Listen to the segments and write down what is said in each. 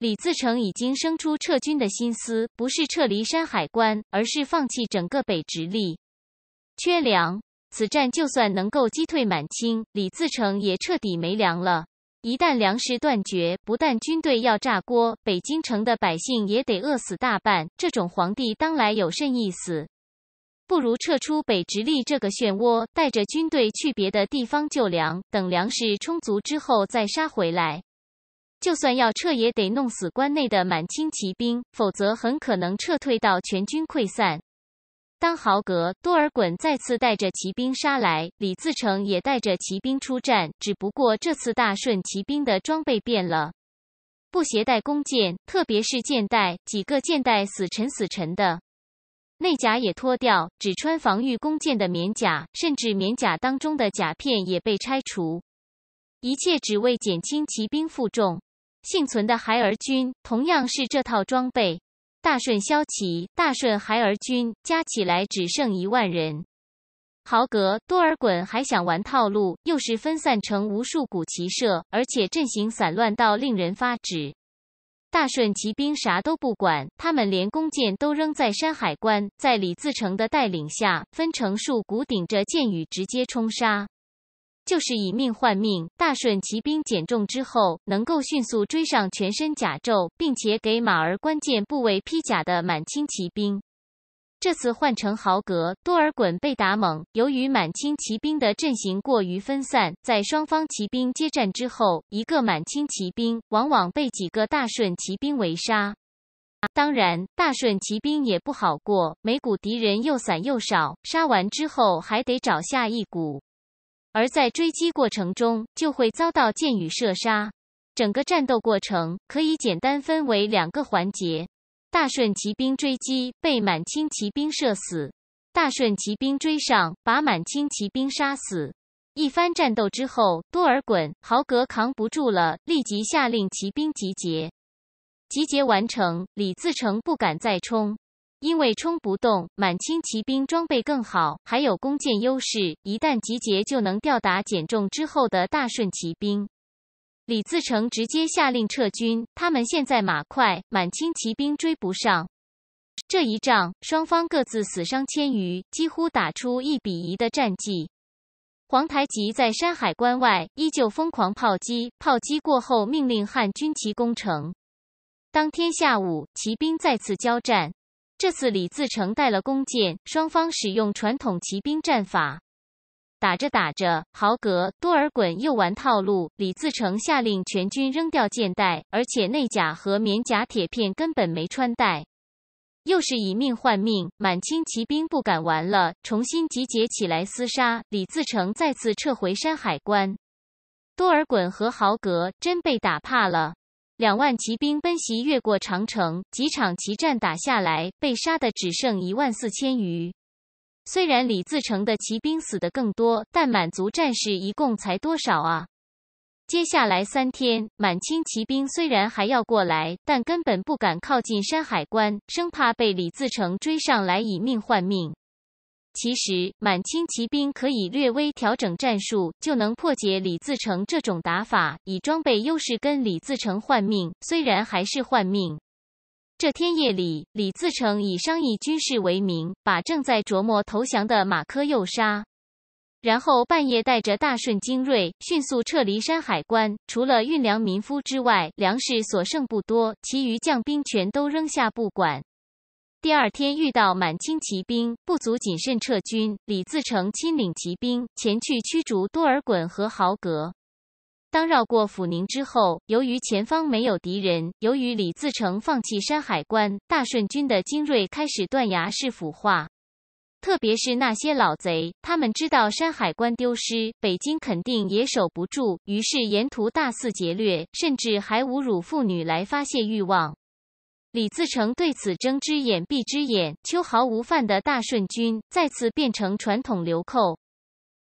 李自成已经生出撤军的心思，不是撤离山海关，而是放弃整个北直隶。缺粮，此战就算能够击退满清，李自成也彻底没粮了。一旦粮食断绝，不但军队要炸锅，北京城的百姓也得饿死大半。这种皇帝当来有甚意思？不如撤出北直隶这个漩涡，带着军队去别的地方救粮，等粮食充足之后再杀回来。就算要撤，也得弄死关内的满清骑兵，否则很可能撤退到全军溃散。当豪格、多尔衮再次带着骑兵杀来，李自成也带着骑兵出战。只不过这次大顺骑兵的装备变了，不携带弓箭，特别是箭袋，几个箭袋死沉死沉的。内甲也脱掉，只穿防御弓箭的棉甲，甚至棉甲当中的甲片也被拆除，一切只为减轻骑兵负重。幸存的孩儿军同样是这套装备，大顺骁骑、大顺孩儿军加起来只剩一万人。豪格、多尔衮还想玩套路，又是分散成无数股骑射，而且阵型散乱到令人发指。大顺骑兵啥都不管，他们连弓箭都扔在山海关，在李自成的带领下，分成数股顶着箭雨直接冲杀。就是以命换命。大顺骑兵减重之后，能够迅速追上全身甲胄，并且给马儿关键部位披甲的满清骑兵。这次换成豪格、多尔衮被打懵。由于满清骑兵的阵型过于分散，在双方骑兵接战之后，一个满清骑兵往往被几个大顺骑兵围杀。当然，大顺骑兵也不好过，每股敌人又散又少，杀完之后还得找下一股。而在追击过程中，就会遭到箭雨射杀。整个战斗过程可以简单分为两个环节：大顺骑兵追击，被满清骑兵射死；大顺骑兵追上，把满清骑兵杀死。一番战斗之后，多尔衮、豪格扛不住了，立即下令骑兵集结。集结完成，李自成不敢再冲。因为冲不动，满清骑兵装备更好，还有弓箭优势，一旦集结就能吊打减重之后的大顺骑兵。李自成直接下令撤军，他们现在马快，满清骑兵追不上。这一仗双方各自死伤千余，几乎打出一比一的战绩。皇太极在山海关外依旧疯狂炮击，炮击过后命令汉军旗攻城。当天下午，骑兵再次交战。这次李自成带了弓箭，双方使用传统骑兵战法，打着打着，豪格、多尔衮又玩套路。李自成下令全军扔掉箭袋，而且内甲和棉甲铁片根本没穿戴，又是以命换命。满清骑兵不敢玩了，重新集结起来厮杀。李自成再次撤回山海关，多尔衮和豪格真被打怕了。两万骑兵奔袭，越过长城，几场骑战打下来，被杀的只剩一万四千余。虽然李自成的骑兵死的更多，但满族战士一共才多少啊？接下来三天，满清骑兵虽然还要过来，但根本不敢靠近山海关，生怕被李自成追上来以命换命。其实，满清骑兵可以略微调整战术，就能破解李自成这种打法，以装备优势跟李自成换命。虽然还是换命。这天夜里，李自成以商议军事为名，把正在琢磨投降的马科诱杀，然后半夜带着大顺精锐迅速撤离山海关。除了运粮民夫之外，粮食所剩不多，其余将兵全都扔下不管。第二天遇到满清骑兵，不足谨慎撤军。李自成亲领骑兵前去驱逐多尔衮和豪格。当绕过抚宁之后，由于前方没有敌人，由于李自成放弃山海关，大顺军的精锐开始断崖式腐化。特别是那些老贼，他们知道山海关丢失，北京肯定也守不住，于是沿途大肆劫掠，甚至还侮辱妇女来发泄欲望。李自成对此睁只眼闭只眼，秋毫无犯的大顺军再次变成传统流寇。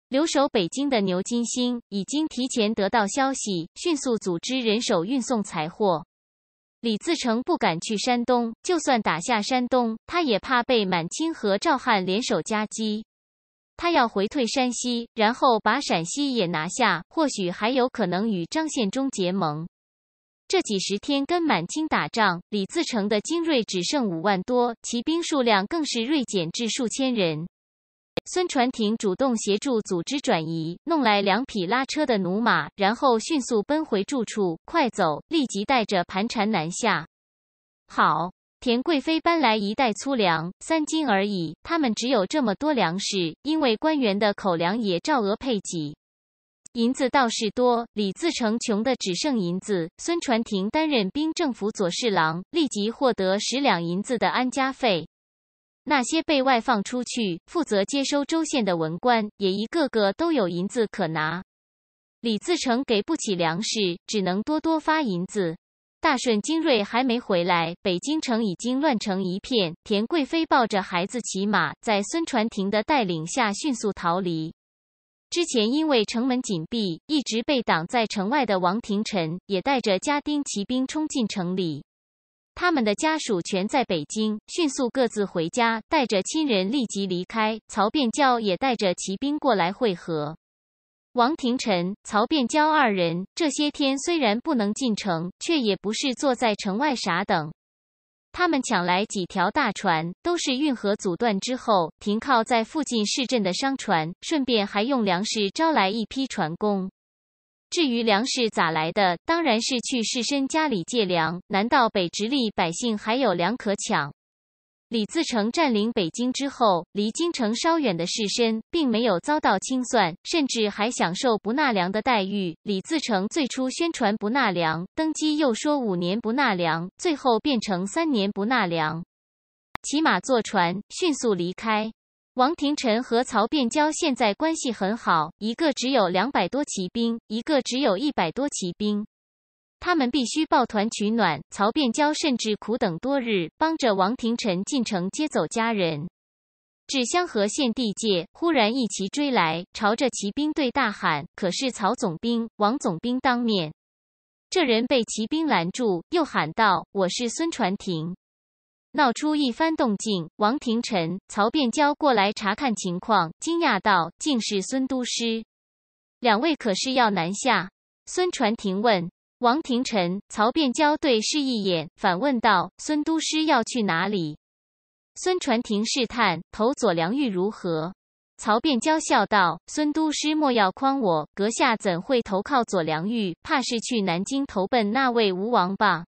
留守北京的牛金星已经提前得到消息，迅速组织人手运送财货。李自成不敢去山东，就算打下山东，他也怕被满清和赵汉联手夹击。他要回退山西，然后把陕西也拿下，或许还有可能与张献忠结盟。这几十天跟满清打仗，李自成的精锐只剩五万多，骑兵数量更是锐减至数千人。孙传庭主动协助组织转移，弄来两匹拉车的驽马，然后迅速奔回住处，快走，立即带着盘缠南下。好，田贵妃搬来一袋粗粮，三斤而已，他们只有这么多粮食，因为官员的口粮也照额配给。银子倒是多，李自成穷的只剩银子。孙传庭担任兵政府左侍郎，立即获得十两银子的安家费。那些被外放出去负责接收州县的文官，也一个个都有银子可拿。李自成给不起粮食，只能多多发银子。大顺精锐还没回来，北京城已经乱成一片。田贵妃抱着孩子骑马，在孙传庭的带领下迅速逃离。之前因为城门紧闭，一直被挡在城外的王廷臣也带着家丁骑兵冲进城里。他们的家属全在北京，迅速各自回家，带着亲人立即离开。曹变娇也带着骑兵过来会合。王廷臣、曹变娇二人这些天虽然不能进城，却也不是坐在城外傻等。他们抢来几条大船，都是运河阻断之后停靠在附近市镇的商船，顺便还用粮食招来一批船工。至于粮食咋来的，当然是去士绅家里借粮。难道北直隶百姓还有粮可抢？李自成占领北京之后，离京城稍远的士绅并没有遭到清算，甚至还享受不纳粮的待遇。李自成最初宣传不纳粮，登基又说五年不纳粮，最后变成三年不纳粮。骑马坐船，迅速离开。王廷臣和曹变蛟现在关系很好，一个只有两百多骑兵，一个只有一百多骑兵。他们必须抱团取暖。曹变娇甚至苦等多日，帮着王廷臣进城接走家人。至香河县地界，忽然一骑追来，朝着骑兵队大喊：“可是曹总兵、王总兵当面！”这人被骑兵拦住，又喊道：“我是孙传庭。”闹出一番动静。王廷臣、曹变娇过来查看情况，惊讶道：“竟是孙都师！两位可是要南下？”孙传庭问。王廷臣、曹变娇对视一眼，反问道：“孙都师要去哪里？”孙传庭试探：“投左良玉如何？”曹变娇笑道：“孙都师莫要诓我，阁下怎会投靠左良玉？怕是去南京投奔那位吴王吧？”“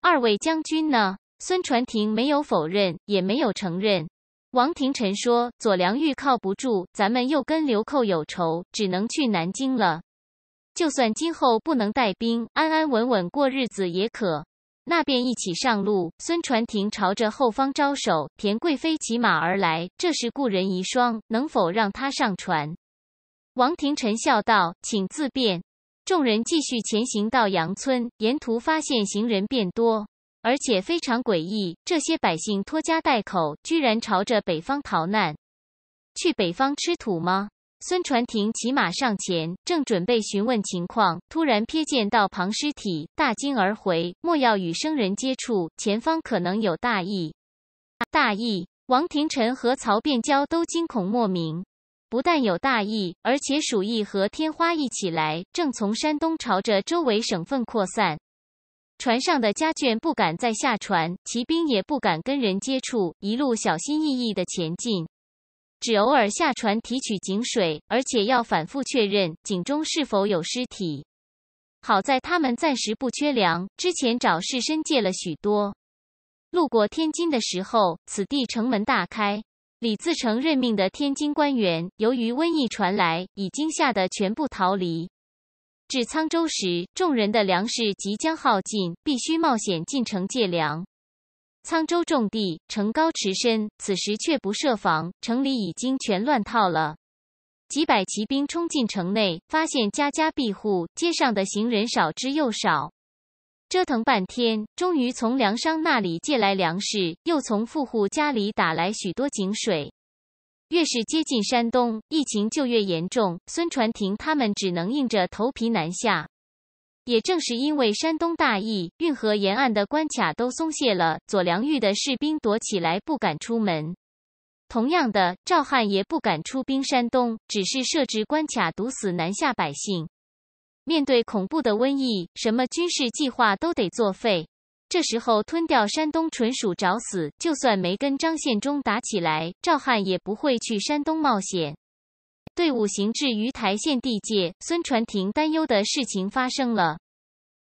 二位将军呢？”孙传庭没有否认，也没有承认。王廷臣说：“左良玉靠不住，咱们又跟流寇有仇，只能去南京了。”就算今后不能带兵，安安稳稳过日子也可，那便一起上路。孙传庭朝着后方招手，田贵妃骑马而来，这是故人遗孀，能否让他上船？王廷臣笑道：“请自便。”众人继续前行，到阳村，沿途发现行人变多，而且非常诡异。这些百姓拖家带口，居然朝着北方逃难，去北方吃土吗？孙传庭骑马上前，正准备询问情况，突然瞥见到旁尸体，大惊而回。莫要与生人接触，前方可能有大疫。大疫！王廷臣和曹变娇都惊恐莫名。不但有大疫，而且鼠疫和天花一起来，正从山东朝着周围省份扩散。船上的家眷不敢再下船，骑兵也不敢跟人接触，一路小心翼翼地前进。只偶尔下船提取井水，而且要反复确认井中是否有尸体。好在他们暂时不缺粮，之前找士绅借了许多。路过天津的时候，此地城门大开，李自成任命的天津官员由于瘟疫传来，已经吓得全部逃离。至沧州时，众人的粮食即将耗尽，必须冒险进城借粮。沧州重地，城高池深，此时却不设防，城里已经全乱套了。几百骑兵冲进城内，发现家家闭户，街上的行人少之又少。折腾半天，终于从粮商那里借来粮食，又从富户家里打来许多井水。越是接近山东，疫情就越严重。孙传庭他们只能硬着头皮南下。也正是因为山东大疫，运河沿岸的关卡都松懈了，左良玉的士兵躲起来不敢出门。同样的，赵汉也不敢出兵山东，只是设置关卡，堵死南下百姓。面对恐怖的瘟疫，什么军事计划都得作废。这时候吞掉山东纯属找死，就算没跟张献忠打起来，赵汉也不会去山东冒险。队伍行至于台县地界，孙传庭担忧的事情发生了：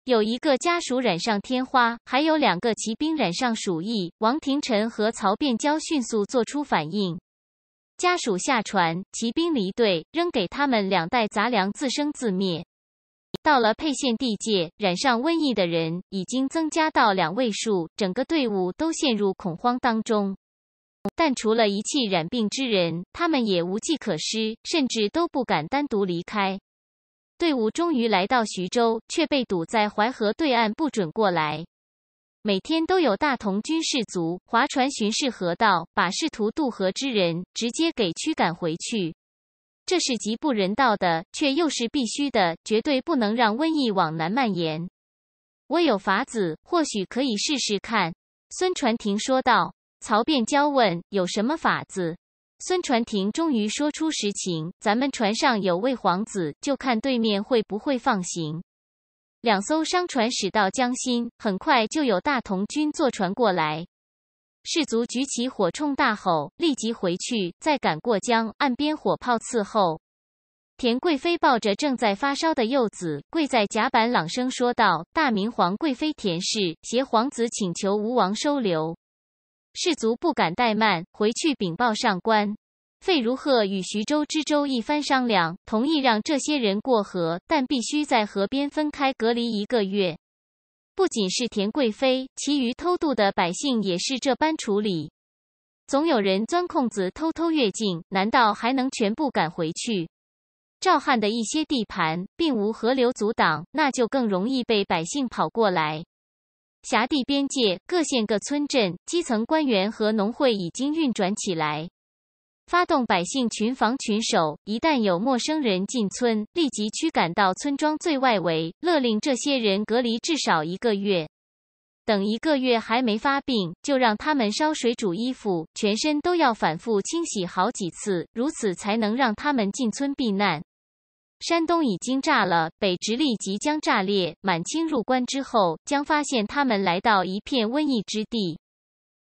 有一个家属染上天花，还有两个骑兵染上鼠疫。王廷臣和曹变娇迅速做出反应，家属下船，骑兵离队，扔给他们两袋杂粮，自生自灭。到了沛县地界，染上瘟疫的人已经增加到两位数，整个队伍都陷入恐慌当中。但除了遗弃染病之人，他们也无计可施，甚至都不敢单独离开。队伍终于来到徐州，却被堵在淮河对岸，不准过来。每天都有大同军士卒划船巡视河道，把试图渡河之人直接给驱赶回去。这是极不人道的，却又是必须的，绝对不能让瘟疫往南蔓延。我有法子，或许可以试试看。”孙传庭说道。曹变焦问：“有什么法子？”孙传庭终于说出实情：“咱们船上有位皇子，就看对面会不会放行。”两艘商船驶到江心，很快就有大同军坐船过来。士卒举起火铳，大吼：“立即回去，再赶过江，岸边火炮伺候！”田贵妃抱着正在发烧的幼子，跪在甲板，朗声说道：“大明皇贵妃田氏携皇子请求吴王收留。”士卒不敢怠慢，回去禀报上官。费如鹤与徐州知州一番商量，同意让这些人过河，但必须在河边分开隔离一个月。不仅是田贵妃，其余偷渡的百姓也是这般处理。总有人钻空子偷偷越境，难道还能全部赶回去？赵汉的一些地盘并无河流阻挡，那就更容易被百姓跑过来。辖地边界各县各村镇基层官员和农会已经运转起来，发动百姓群防群守。一旦有陌生人进村，立即驱赶到村庄最外围，勒令这些人隔离至少一个月。等一个月还没发病，就让他们烧水煮衣服，全身都要反复清洗好几次，如此才能让他们进村避难。山东已经炸了，北直隶即将炸裂。满清入关之后，将发现他们来到一片瘟疫之地。